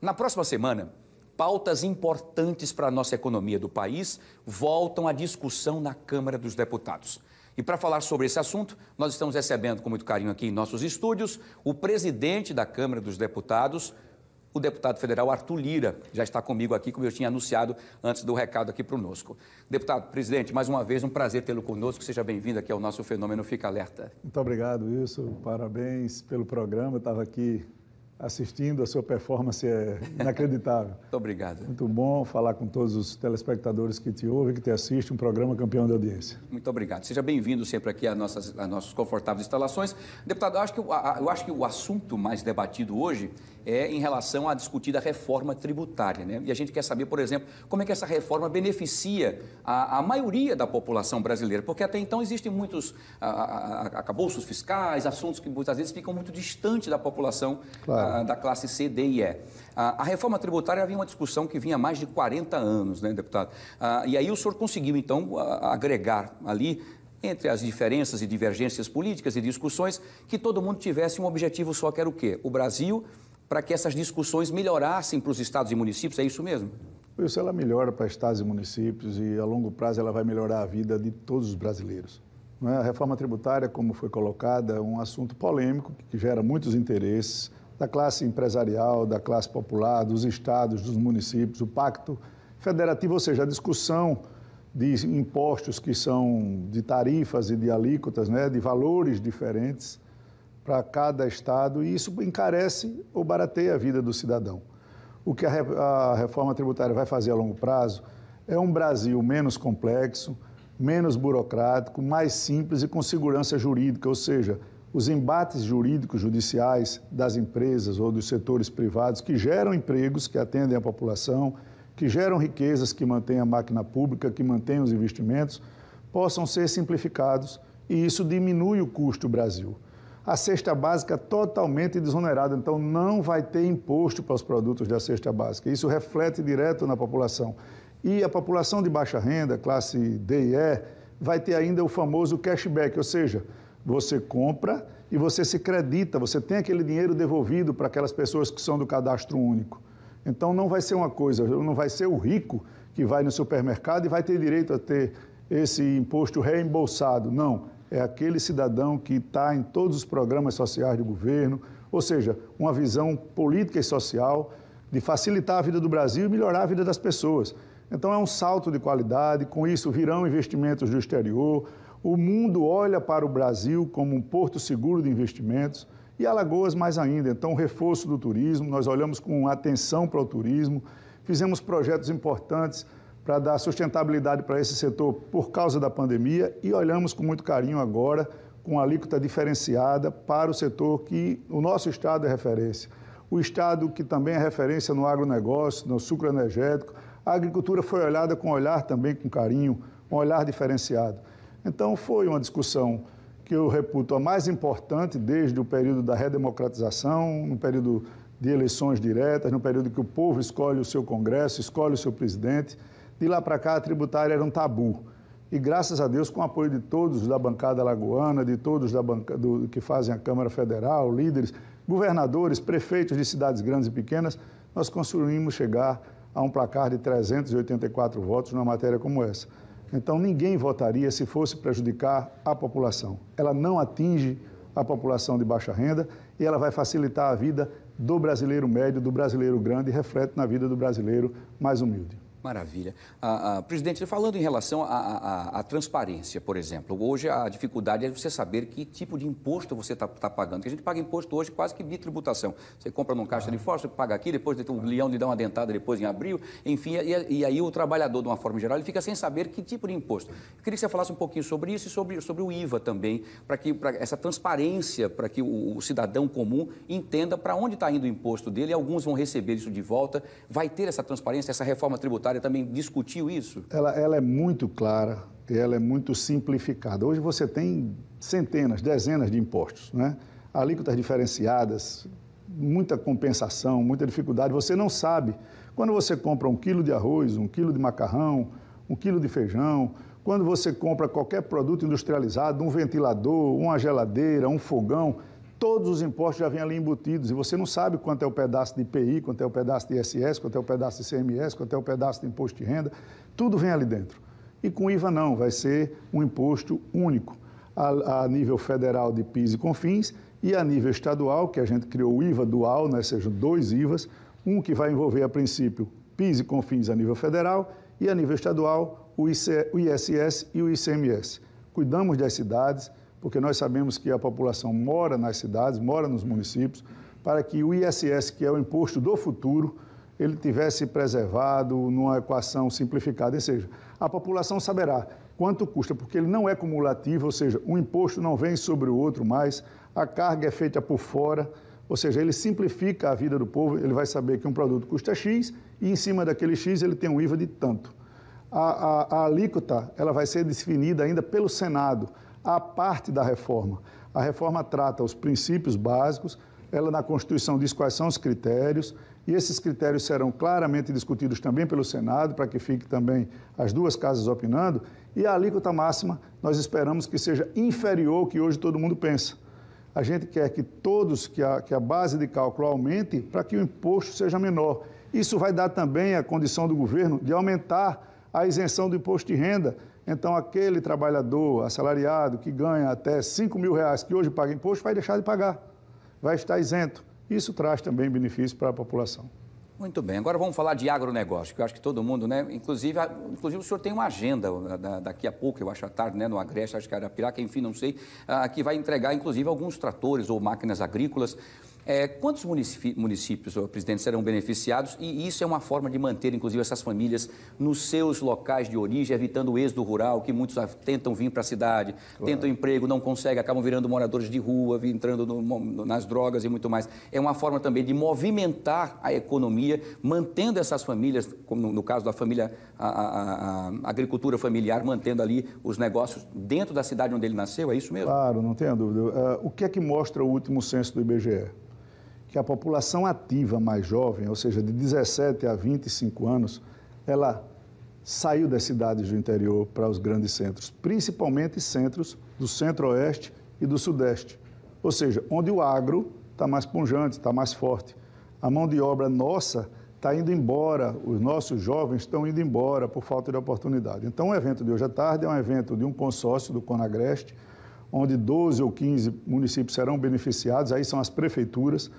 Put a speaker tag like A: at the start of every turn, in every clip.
A: Na próxima semana, pautas importantes para a nossa economia do país voltam à discussão na Câmara dos Deputados. E para falar sobre esse assunto, nós estamos recebendo com muito carinho aqui em nossos estúdios o presidente da Câmara dos Deputados, o deputado federal Arthur Lira. Já está comigo aqui, como eu tinha anunciado antes do recado aqui para o Nosco. Deputado, presidente, mais uma vez um prazer tê-lo conosco. Seja bem-vindo aqui ao nosso Fenômeno Fica Alerta.
B: Muito obrigado, Wilson. Parabéns pelo programa. Eu estava aqui assistindo, a sua performance é inacreditável. Muito obrigado. Muito bom falar com todos os telespectadores que te ouvem, que te assistem, um programa campeão de audiência.
A: Muito obrigado. Seja bem-vindo sempre aqui às nossas, às nossas confortáveis instalações. Deputado, eu acho, que, eu acho que o assunto mais debatido hoje é em relação à discutida reforma tributária. Né? E a gente quer saber, por exemplo, como é que essa reforma beneficia a, a maioria da população brasileira, porque até então existem muitos acabouços fiscais, assuntos que muitas vezes ficam muito distantes da população claro. a, da classe C, D e E. A, a, reforma tributária havia uma discussão que vinha há mais de 40 anos, né, deputado? e aí o senhor conseguiu, então, agregar ali entre as diferenças e divergências políticas e discussões, que todo mundo tivesse um objetivo só, que era o quê? O Brasil para que essas discussões melhorassem para os estados e municípios? É isso mesmo?
B: isso, ela melhora para estados e municípios e, a longo prazo, ela vai melhorar a vida de todos os brasileiros. É? A reforma tributária, como foi colocada, é um assunto polêmico que gera muitos interesses da classe empresarial, da classe popular, dos estados, dos municípios, o pacto federativo, ou seja, a discussão de impostos que são de tarifas e de alíquotas, né, de valores diferentes para cada estado e isso encarece ou barateia a vida do cidadão. O que a, reforma tributária vai fazer a longo prazo é um Brasil menos complexo, menos burocrático, mais simples e com segurança jurídica, ou seja, os embates jurídicos judiciais das empresas ou dos setores privados que geram empregos, que atendem a população, que geram riquezas, que mantêm a máquina pública, que mantêm os investimentos, possam ser simplificados e isso diminui o custo do Brasil a cesta básica totalmente desonerada. Então, não vai ter imposto para os produtos da cesta básica. Isso reflete direto na população. E a população de baixa renda, classe D e E, vai ter ainda o famoso cashback, ou seja, você compra e você se credita, você tem aquele dinheiro devolvido para aquelas pessoas que são do cadastro único. Então não vai ser uma coisa, não vai ser o rico que vai no supermercado e vai ter direito a ter esse imposto reembolsado. Não, é aquele cidadão que está em todos os programas sociais do governo, ou seja, uma visão política e social de facilitar a vida do Brasil e melhorar a vida das pessoas. Então é um salto de qualidade, com isso virão investimentos do exterior. O mundo olha para o Brasil como um porto seguro de investimentos e Alagoas mais ainda. Então, reforço do turismo, nós olhamos com atenção para o turismo, fizemos projetos importantes para dar sustentabilidade para esse setor por causa da pandemia e olhamos com muito carinho agora com alíquota diferenciada para o setor que o nosso estado é referência. O estado que também é referência no agronegócio, no sucro energético, a agricultura foi olhada com olhar também com carinho, um olhar diferenciado. Então foi uma discussão que eu reputo a mais importante desde o período da redemocratização, no período de eleições diretas, no período que o povo escolhe o seu Congresso, escolhe o seu presidente. De lá para cá, a tributária era um tabu. E graças a Deus, com o apoio de todos da bancada lagoana, de todos da banca, do, que fazem a Câmara Federal, líderes, governadores, prefeitos de cidades grandes e pequenas, nós conseguimos chegar a um placar de 384 votos numa matéria como essa. Então, ninguém votaria se fosse prejudicar a população. Ela não atinge a população de baixa renda e ela vai facilitar a vida do brasileiro médio, do brasileiro grande e reflete na vida do brasileiro mais humilde.
A: Maravilha. Ah, ah, presidente, falando em relação à transparência, por exemplo, hoje a dificuldade é você saber que tipo de imposto você está tá pagando. Porque a gente paga imposto hoje quase que bitributação. Você compra num caixa de fósforo, paga aqui, depois o um leão lhe dá uma dentada depois em abril, enfim, e, e, aí o trabalhador, de uma forma geral, ele fica sem saber que tipo de imposto. Eu queria que você falasse um pouquinho sobre isso e sobre, sobre o IVA também, para que pra essa transparência, para que o, o cidadão comum entenda para onde está indo o imposto dele, alguns vão receber isso de volta. Vai ter essa transparência, essa reforma tributária Tributária também discutiu isso?
B: Ela, ela é muito clara ela é muito simplificada. Hoje você tem centenas, dezenas de impostos, né? alíquotas diferenciadas, muita compensação, muita dificuldade. Você não sabe. Quando você compra um quilo de arroz, um quilo de macarrão, um quilo de feijão, quando você compra qualquer produto industrializado, um ventilador, uma geladeira, um fogão, todos os impostos já vêm ali embutidos e você não sabe quanto é o pedaço de IPI, quanto é o pedaço de ISS, quanto é o pedaço de CMS, quanto é o pedaço de imposto de renda, tudo vem ali dentro. E com IVA não, vai ser um imposto único a, a nível federal de PIS e CONFINS e a nível estadual, que a gente criou o IVA dual, né, sejam dois IVAs, um que vai envolver a princípio PIS e CONFINS a nível federal e a nível estadual o, IC, o ISS e o ICMS. Cuidamos das cidades, porque nós sabemos que a população mora nas cidades, mora nos municípios, para que o ISS, que é o imposto do futuro, ele tivesse preservado numa equação simplificada, ou seja, a população saberá quanto custa, porque ele não é cumulativo, ou seja, um imposto não vem sobre o outro mais, a carga é feita por fora, ou seja, ele simplifica a vida do povo, ele vai saber que um produto custa X e em cima daquele X ele tem um IVA de tanto. A, a, a alíquota ela vai ser definida ainda pelo Senado a parte da reforma. A reforma trata os princípios básicos, ela na Constituição diz quais são os critérios, e esses critérios serão claramente discutidos também pelo Senado, para que fique também as duas casas opinando, e a alíquota máxima nós esperamos que seja inferior ao que hoje todo mundo pensa. A gente quer que todos, que a, que a base de cálculo aumente para que o imposto seja menor. Isso vai dar também a condição do governo de aumentar a isenção do imposto de renda então, aquele trabalhador assalariado que ganha até 5 mil reais, que hoje paga imposto, vai deixar de pagar, vai estar isento. Isso traz também benefício para a população.
A: Muito bem, agora vamos falar de agronegócio, que eu acho que todo mundo, né? Inclusive, a, inclusive o senhor tem uma agenda da, daqui a pouco, eu acho à tarde, né? No Agreste, acho que Arapiraca, enfim, não sei, a, ah, que vai entregar, inclusive, alguns tratores ou máquinas agrícolas. É, quantos municípios, senhor presidente, serão beneficiados? E isso é uma forma de manter, inclusive, essas famílias nos seus locais de origem, evitando o êxodo rural, que muitos tentam vir para a cidade, claro. tentam emprego, não conseguem, acabam virando moradores de rua, entrando no, no, nas drogas e muito mais. É uma forma também de movimentar a economia, mantendo essas famílias, como no, no caso da família, a, a, a, agricultura familiar, mantendo ali os negócios dentro da cidade onde ele nasceu, é isso mesmo? Claro,
B: não tenho dúvida. Uh, o que é que mostra o último censo do IBGE? que a população ativa mais jovem, ou seja, de 17 a 25 anos, ela saiu das cidades do interior para os grandes centros, principalmente centros do centro-oeste e do sudeste. Ou seja, onde o agro está mais punjante, está mais forte. A mão de obra nossa está indo embora, os nossos jovens estão indo embora por falta de oportunidade. Então, o evento de hoje à tarde é um evento de um consórcio do Conagreste, onde 12 ou 15 municípios serão beneficiados, aí são as prefeituras,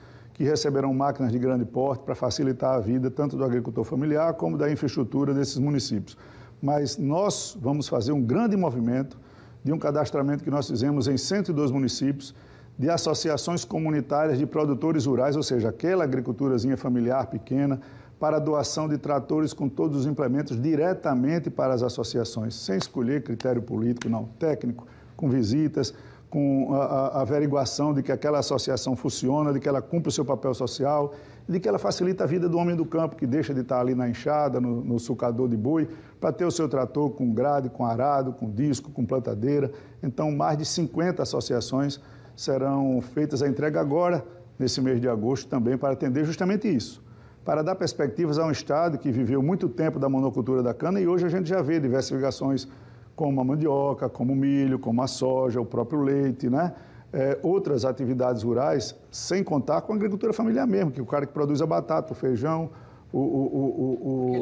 B: que receberão máquinas de grande porte para facilitar a vida tanto do agricultor familiar como da infraestrutura desses municípios. Mas nós vamos fazer um grande movimento de um cadastramento que nós fizemos em 102 municípios de associações comunitárias de produtores rurais, ou seja, aquela agriculturazinha familiar pequena, para doação de tratores com todos os implementos diretamente para as associações, sem escolher critério político, não, técnico, com visitas, com a, a averiguação de que aquela associação funciona, de que ela cumpre o seu papel social, de que ela facilita a vida do homem do campo, que deixa de estar ali na enxada, no, no sucador de boi, para ter o seu trator com grade, com arado, com disco, com plantadeira. Então, mais de 50 associações serão feitas a entrega agora, nesse mês de agosto, também para atender justamente isso. Para dar perspectivas a um Estado que viveu muito tempo da monocultura da cana e hoje a gente já vê diversificações como a mandioca, como o milho, como a soja, o próprio leite, né? É, outras atividades rurais, sem contar com a agricultura familiar mesmo, que o cara que produz a batata, o feijão, o, o,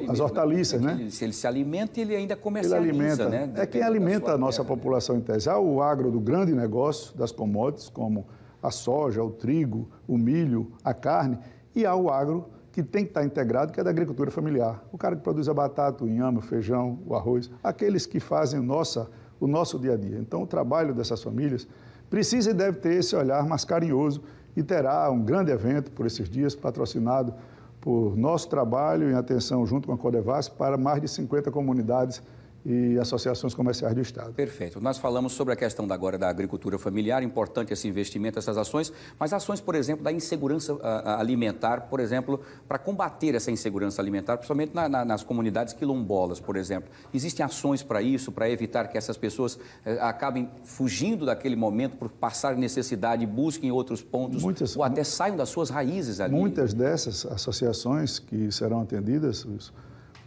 B: o, as
A: hortaliças, né? Ele, se ele se alimenta, ele ainda comercializa, ele alimenta. né? Depende é quem alimenta a
B: nossa né? população em tese. Há ah, o agro do grande negócio das commodities, como a soja, o trigo, o milho, a carne, e há o agro que tem que estar integrado, que é da agricultura familiar. O cara que produz a batata, o inhame, o feijão, o arroz, aqueles que fazem nossa, o nosso dia a dia. Então, o trabalho dessas famílias precisa e deve ter esse olhar mais carinhoso e terá um grande evento por esses dias, patrocinado por nosso trabalho em atenção junto com a Codevas para mais de 50 comunidades e associações comerciais do Estado. Perfeito.
A: Nós falamos sobre a questão da, agora da agricultura familiar, importante esse investimento, essas ações, mas ações, por exemplo, da insegurança ah, ah, alimentar, por exemplo, para combater essa insegurança alimentar, principalmente na, na, nas comunidades quilombolas, por exemplo. Existem ações para isso, para evitar que essas pessoas eh, acabem fugindo daquele momento por passar necessidade, busquem outros pontos, muitas, ou até saiam das suas raízes ali. Muitas
B: dessas associações que serão atendidas,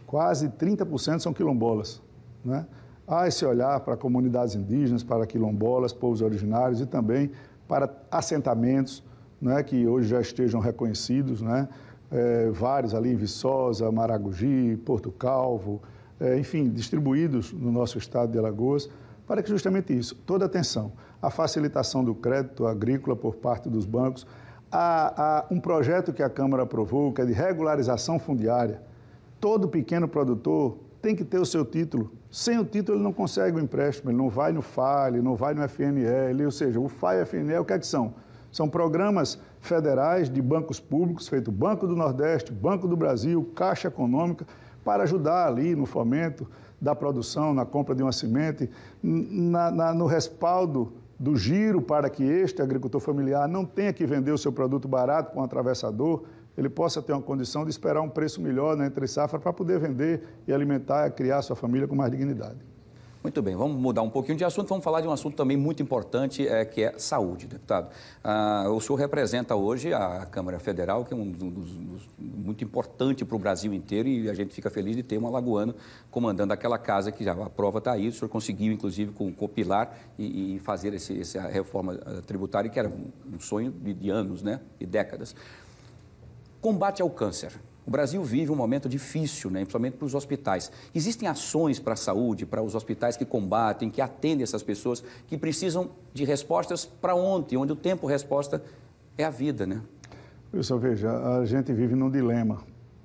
B: quase 30% são quilombolas. Né? Há esse olhar para comunidades indígenas, para quilombolas, povos originários e também para assentamentos né, que hoje já estejam reconhecidos, né? é, vários ali em Viçosa, Maragogi, Porto Calvo, é, enfim, distribuídos no nosso estado de Alagoas, para que justamente isso, toda atenção, a facilitação do crédito agrícola por parte dos bancos, a, a um projeto que a Câmara aprovou, que é de regularização fundiária. Todo pequeno produtor tem que ter o seu título. Sem o título, ele não consegue o empréstimo, ele não vai no FALE, não vai no FNE, ele, ou seja, o FAE e o FNE, o que é que são? São programas federais de bancos públicos, feito Banco do Nordeste, Banco do Brasil, Caixa Econômica, para ajudar ali no fomento da produção, na compra de uma semente, na, na, no respaldo do giro para que este agricultor familiar não tenha que vender o seu produto barato para um atravessador, ele possa ter uma condição de esperar um preço melhor na né, entre safra para poder vender e alimentar, criar sua família com mais dignidade.
A: Muito bem, vamos mudar um pouquinho de assunto, vamos falar de um assunto também muito importante, é, que é saúde, deputado. Ah, o senhor representa hoje a Câmara Federal, que é um dos, dos muito importante para o Brasil inteiro, e a gente fica feliz de ter um alagoano comandando aquela casa que já a prova está aí, o senhor conseguiu, inclusive, copilar e, e fazer esse, essa reforma ah, tributária, que era um, sonho de, de anos, né? E décadas. Combate ao câncer. O Brasil vive um momento difícil, né, principalmente para os hospitais. Existem ações para a saúde, para os hospitais que combatem, que atendem essas pessoas que precisam de respostas para ontem, onde o tempo resposta é a vida, né?
B: Wilson, veja, a gente vive num dilema.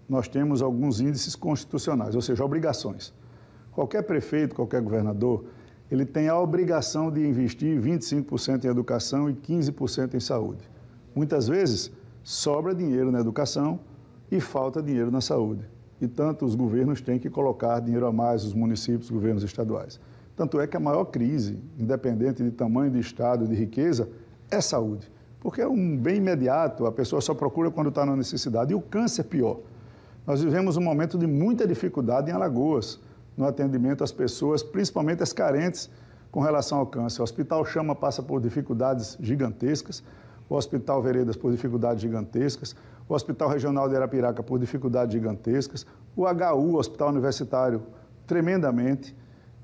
B: Nós temos alguns índices constitucionais, ou seja, obrigações. Qualquer prefeito, qualquer governador, ele tem a obrigação de investir 25% em educação e 15% em saúde. Muitas vezes, sobra dinheiro na educação e falta dinheiro na saúde. E tanto os governos têm que colocar dinheiro a mais, os municípios, os governos estaduais. Tanto é que a maior crise, independente de tamanho de estado, de riqueza, é saúde. Porque é um bem imediato, a pessoa só procura quando está na necessidade. E o câncer, é pior. Nós vivemos um momento de muita dificuldade em Alagoas, no atendimento às pessoas, principalmente as carentes, com relação ao câncer. O hospital chama, passa por dificuldades gigantescas o Hospital Veredas por dificuldades gigantescas, o Hospital Regional de Arapiraca por dificuldades gigantescas, o HU, Hospital Universitário, tremendamente,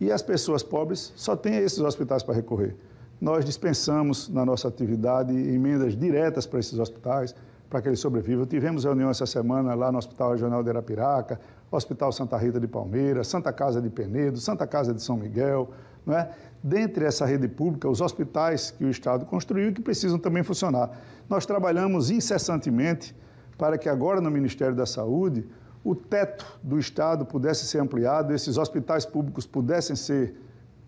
B: e as pessoas pobres só têm esses hospitais para recorrer. Nós dispensamos na nossa atividade emendas diretas para esses hospitais, para que eles sobrevivam. Tivemos reunião essa semana lá no Hospital Regional de Arapiraca, Hospital Santa Rita de Palmeira, Santa Casa de Penedo, Santa Casa de São Miguel, é? Dentre essa rede pública, os hospitais que o Estado construiu e que precisam também funcionar. Nós trabalhamos incessantemente para que agora no Ministério da Saúde o teto do Estado pudesse ser ampliado, esses hospitais públicos pudessem ser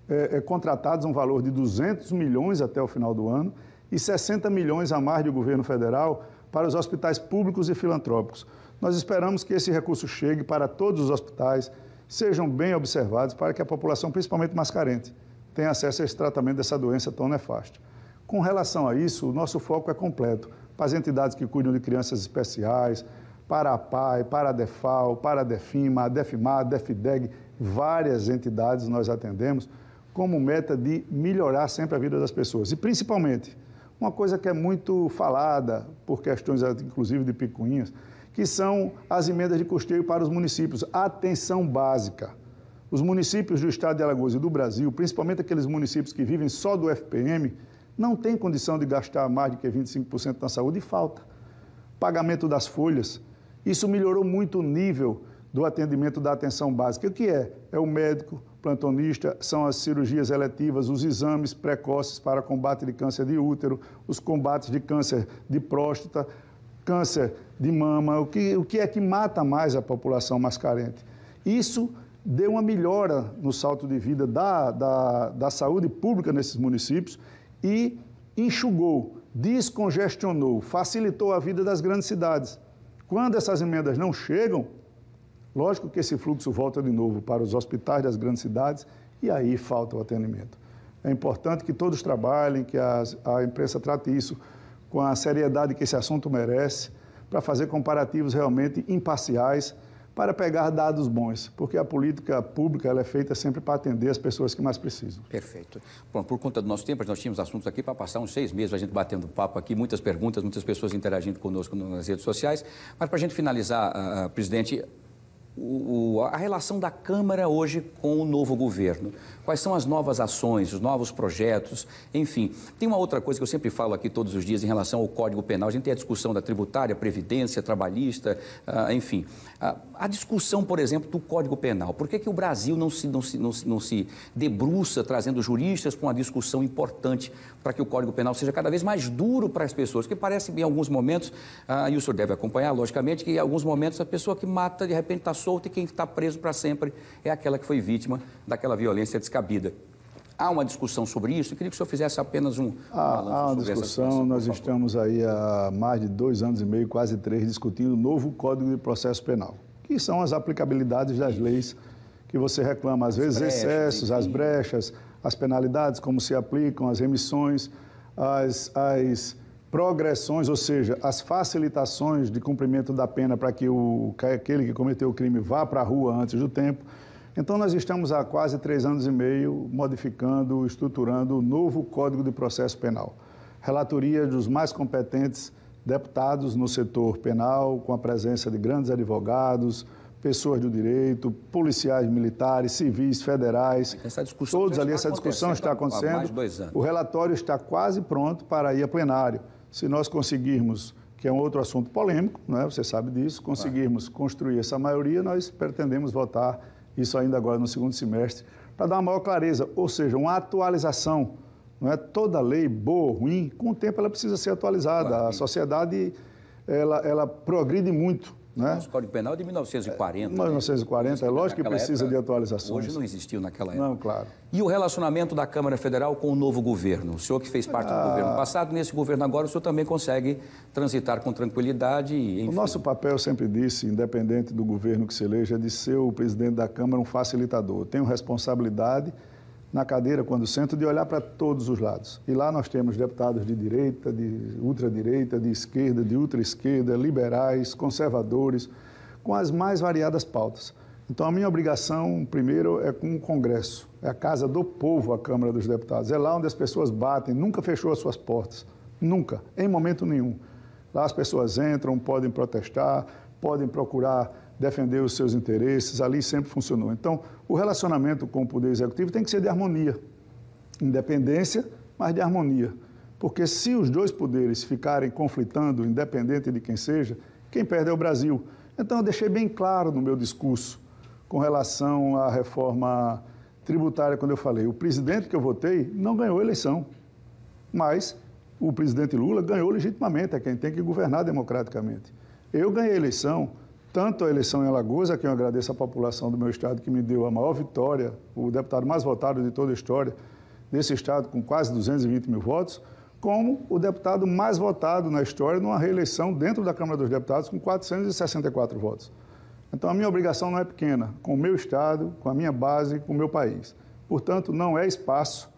B: é, contratados a um valor de 200 milhões até o final do ano e 60 milhões a mais do governo federal para os hospitais públicos e filantrópicos. Nós esperamos que esse recurso chegue para todos os hospitais, sejam bem observados para que a população, principalmente mais carente, tenha acesso a esse tratamento dessa doença tão nefasta. Com relação a isso, o nosso foco é completo para as entidades que cuidam de crianças especiais, para a PAI, para a DEFAL, para a DEFIMA, a DEFIMAR, a DEFDEG, várias entidades nós atendemos, como meta de melhorar sempre a vida das pessoas. E principalmente, uma coisa que é muito falada, por questões inclusive de picuinhas, que são as emendas de custeio para os municípios. Atenção básica. Os municípios do estado de Alagoas e do Brasil, principalmente aqueles municípios que vivem só do FPM, não têm condição de gastar mais do que 25% na saúde e falta. Pagamento das folhas. Isso melhorou muito o nível do atendimento da atenção básica. O que é? É o médico, plantonista são as cirurgias eletivas, os exames precoces para combate de câncer de útero, os combates de câncer de próstata, câncer de mama, o que, o que é que mata mais a população mais carente. Isso deu uma melhora no salto de vida da, da, da saúde pública nesses municípios e enxugou, descongestionou, facilitou a vida das grandes cidades. Quando essas emendas não chegam, Lógico que esse fluxo volta de novo para os hospitais das grandes cidades e aí falta o atendimento. É importante que todos trabalhem, que a, a imprensa trate isso com a seriedade que esse assunto merece, para fazer comparativos realmente imparciais, para pegar dados bons, porque a política pública ela é feita sempre para atender as pessoas que mais precisam.
A: Perfeito. Bom, por conta do nosso tempo, nós tínhamos assuntos aqui para passar uns seis meses a gente batendo papo aqui, muitas perguntas, muitas pessoas interagindo conosco nas redes sociais. Mas para a gente finalizar, uh, presidente, o, a relação da Câmara hoje com o novo governo. Quais são as novas ações, os novos projetos, enfim. Tem uma outra coisa que eu sempre falo aqui todos os dias em relação ao Código Penal. A gente tem a discussão da tributária, previdência, trabalhista, ah, enfim. Ah, a discussão, por exemplo, do Código Penal. Por que, que o Brasil não se, não, se, não, se, não se debruça trazendo juristas para uma discussão importante para que o Código Penal seja cada vez mais duro para as pessoas? Porque parece, em alguns momentos, ah, e o senhor deve acompanhar, logicamente, que em alguns momentos a pessoa que mata, de repente, está solta e quem está preso para sempre é aquela que foi vítima daquela violência descabida. Há uma discussão sobre isso? Eu queria que o senhor fizesse apenas um
B: ah, balanço Há uma discussão. Nós estamos aí há mais de dois anos e meio, quase três, discutindo o novo Código de Processo Penal, que são as aplicabilidades das leis que você reclama. Às as vezes, brechas, excessos, as brechas, as penalidades, como se aplicam, as remissões, as, as progressões, ou seja, as facilitações de cumprimento da pena para que o, aquele que cometeu o crime vá para a rua antes do tempo. Então, nós estamos há quase três anos e meio modificando, estruturando o novo Código de Processo Penal. Relatoria dos mais competentes deputados no setor penal, com a presença de grandes advogados, pessoas do direito, policiais militares, civis, federais. Essa discussão todos ali, essa discussão está acontecendo. O relatório está quase pronto para ir a plenário. Se nós conseguirmos, que é um outro assunto polêmico, né? você sabe disso, conseguirmos construir essa maioria, nós pretendemos votar isso ainda agora no segundo semestre, para dar uma maior clareza, ou seja, uma atualização. Não é toda lei, boa ou ruim, com o tempo ela precisa ser atualizada. A sociedade ela, ela progride muito né?
A: Código Penal é de 1940. É, 1940,
B: né? é lógico que precisa época, de atualizações. Hoje não existiu naquela época. Não, claro. E
A: o relacionamento da Câmara Federal com o novo governo? O senhor que fez parte ah, do governo passado, nesse governo agora, o senhor também consegue transitar com tranquilidade? Enfim. O
B: nosso papel, eu sempre disse, independente do governo que se eleja, é de ser o presidente da Câmara um facilitador. Eu tenho responsabilidade na cadeira quando sento de olhar para todos os lados. E lá nós temos deputados de direita, de ultradireita, de esquerda, de ultraesquerda, liberais, conservadores, com as mais variadas pautas. Então a minha obrigação primeiro é com o Congresso, é a casa do povo, a Câmara dos Deputados, é lá onde as pessoas batem, nunca fechou as suas portas, nunca, em momento nenhum. Lá as pessoas entram, podem protestar, podem procurar defender os seus interesses, ali sempre funcionou. Então, o relacionamento com o Poder Executivo tem que ser de harmonia. Independência, mas de harmonia. Porque se os dois poderes ficarem conflitando, independente de quem seja, quem perde é o Brasil. Então, eu deixei bem claro no meu discurso com relação à reforma tributária, quando eu falei: o presidente que eu votei não ganhou a eleição, mas o presidente Lula ganhou legitimamente, é quem tem que governar democraticamente. Eu ganhei a eleição tanto a eleição em Alagoas, a quem eu agradeço a população do meu estado que me deu a maior vitória, o deputado mais votado de toda a história desse estado, com quase 220 mil votos, como o deputado mais votado na história numa reeleição dentro da Câmara dos Deputados, com 464 votos. Então, a minha obrigação não é pequena, com o meu estado, com a minha base, com o meu país. Portanto, não é espaço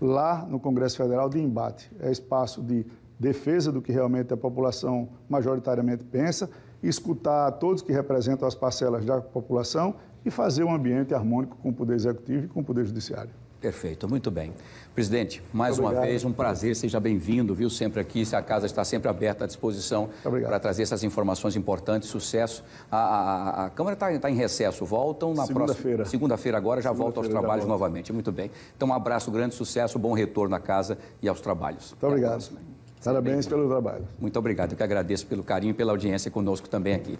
B: lá no Congresso Federal de embate, é espaço de defesa do que realmente a população majoritariamente pensa escutar todos que representam as parcelas da população e fazer um ambiente harmônico com o Poder Executivo e com o Poder Judiciário.
A: Perfeito, muito bem. Presidente, mais uma vez, um prazer, seja bem-vindo, viu, sempre aqui, a casa está sempre aberta à disposição para trazer essas informações importantes, sucesso. A, a, a Câmara está tá em recesso, voltam na segunda próxima... Segunda-feira. Segunda-feira agora, já segunda volta aos trabalhos volta. novamente, muito bem. Então, um abraço, grande sucesso, bom retorno à casa e aos trabalhos. Muito
B: Até obrigado. Parabéns pelo trabalho.
A: Muito obrigado. Eu que agradeço pelo carinho e pela audiência conosco também aqui.